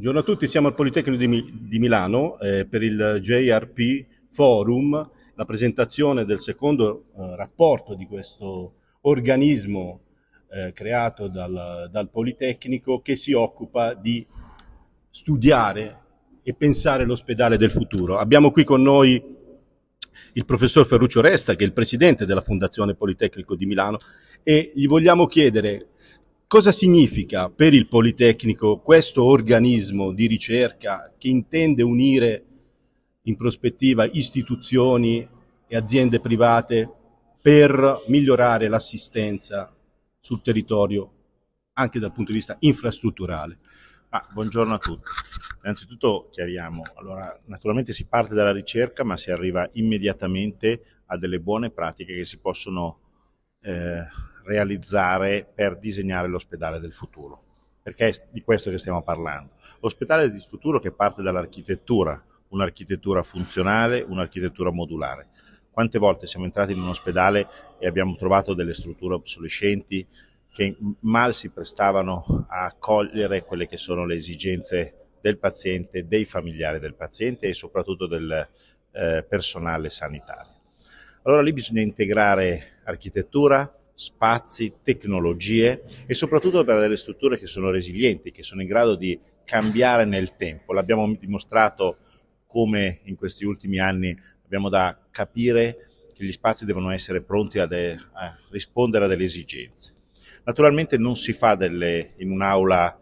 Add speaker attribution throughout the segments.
Speaker 1: Buongiorno a tutti, siamo al Politecnico di, di Milano eh, per il JRP Forum, la presentazione del secondo eh, rapporto di questo organismo eh, creato dal, dal, Politecnico che si occupa di studiare e pensare l'ospedale del futuro. Abbiamo qui con noi il professor Ferruccio Resta, che è il presidente della Fondazione Politecnico di Milano, e gli vogliamo chiedere Cosa significa per il Politecnico questo organismo di ricerca che intende unire in prospettiva istituzioni e aziende private per migliorare l'assistenza sul territorio anche dal punto di vista
Speaker 2: infrastrutturale? Ah, buongiorno a tutti. Innanzitutto chiariamo, allora, naturalmente si parte dalla ricerca ma si arriva immediatamente a delle buone pratiche che si possono eh, realizzare per disegnare l'ospedale del futuro, perché è di questo che stiamo parlando. Ospedale del futuro che parte dall'architettura, un'architettura funzionale, un'architettura modulare. Quante volte siamo entrati in un ospedale e abbiamo trovato delle strutture obsolescenti che mal si prestavano a cogliere quelle che sono le esigenze del paziente, dei familiari del paziente e soprattutto del eh, personale sanitario. Allora lì bisogna integrare architettura, spazi, tecnologie e soprattutto per delle strutture che sono resilienti, che sono in grado di cambiare nel tempo. L'abbiamo dimostrato come in questi ultimi anni abbiamo da capire che gli spazi devono essere pronti a, de- a rispondere a delle esigenze. Naturalmente non si fa delle, in un'aula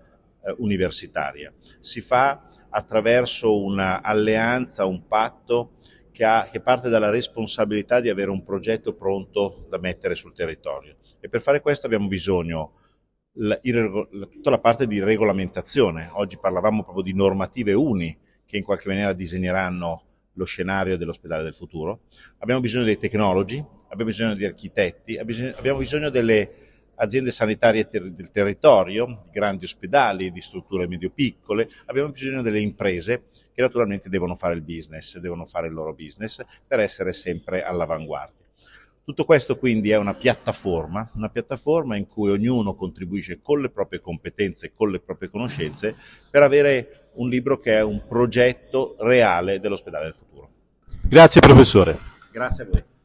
Speaker 2: eh, universitaria, si fa attraverso un'alleanza, un patto che, ha, che, parte dalla responsabilità di avere un progetto pronto da mettere sul territorio. E per fare questo abbiamo bisogno di tutta la parte di regolamentazione. Oggi parlavamo proprio di normative uni che in qualche maniera disegneranno lo scenario dell'ospedale del futuro. Abbiamo bisogno dei tecnologi, abbiamo bisogno di architetti, abbiamo bisogno delle aziende sanitarie ter- del territorio, grandi ospedali, di strutture medio-piccole, abbiamo bisogno delle imprese che naturalmente devono fare il business, devono fare il loro business per essere sempre all'avanguardia. Tutto questo quindi è una piattaforma, una piattaforma in cui ognuno contribuisce con le proprie competenze, con le proprie conoscenze, per avere un libro che è un progetto reale dell'ospedale del futuro.
Speaker 1: Grazie professore.
Speaker 2: Grazie a voi.